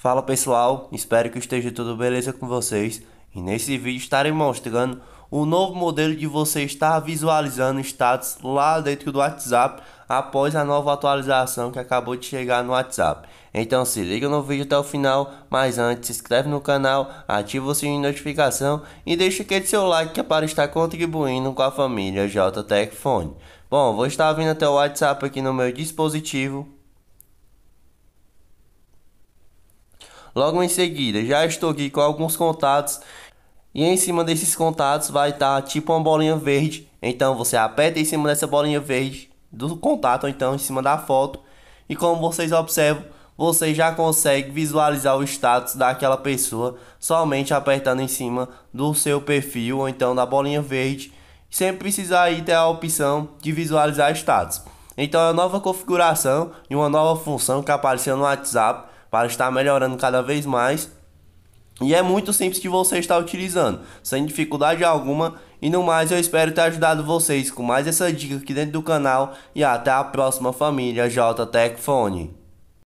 Fala pessoal, espero que esteja tudo beleza com vocês e nesse vídeo estarei mostrando o novo modelo de você estar visualizando status lá dentro do WhatsApp após a nova atualização que acabou de chegar no WhatsApp. Então se liga no vídeo até o final, mas antes se inscreve no canal, ativa o sininho de notificação e deixa aquele seu like que é para estar contribuindo com a família JTech Phone. Bom, vou estar vindo até o WhatsApp aqui no meu dispositivo Logo em seguida, já estou aqui com alguns contatos e em cima desses contatos vai estar tá tipo uma bolinha verde. Então você aperta em cima dessa bolinha verde do contato, ou então em cima da foto. E como vocês observam, você já consegue visualizar o status daquela pessoa somente apertando em cima do seu perfil ou então da bolinha verde, sem precisar aí ter a opção de visualizar status. Então é uma nova configuração e uma nova função que apareceu no WhatsApp para estar melhorando cada vez mais. E é muito simples que você está utilizando, sem dificuldade alguma. E no mais, eu espero ter ajudado vocês com mais essa dica aqui dentro do canal. E até a próxima, família JTech Phone.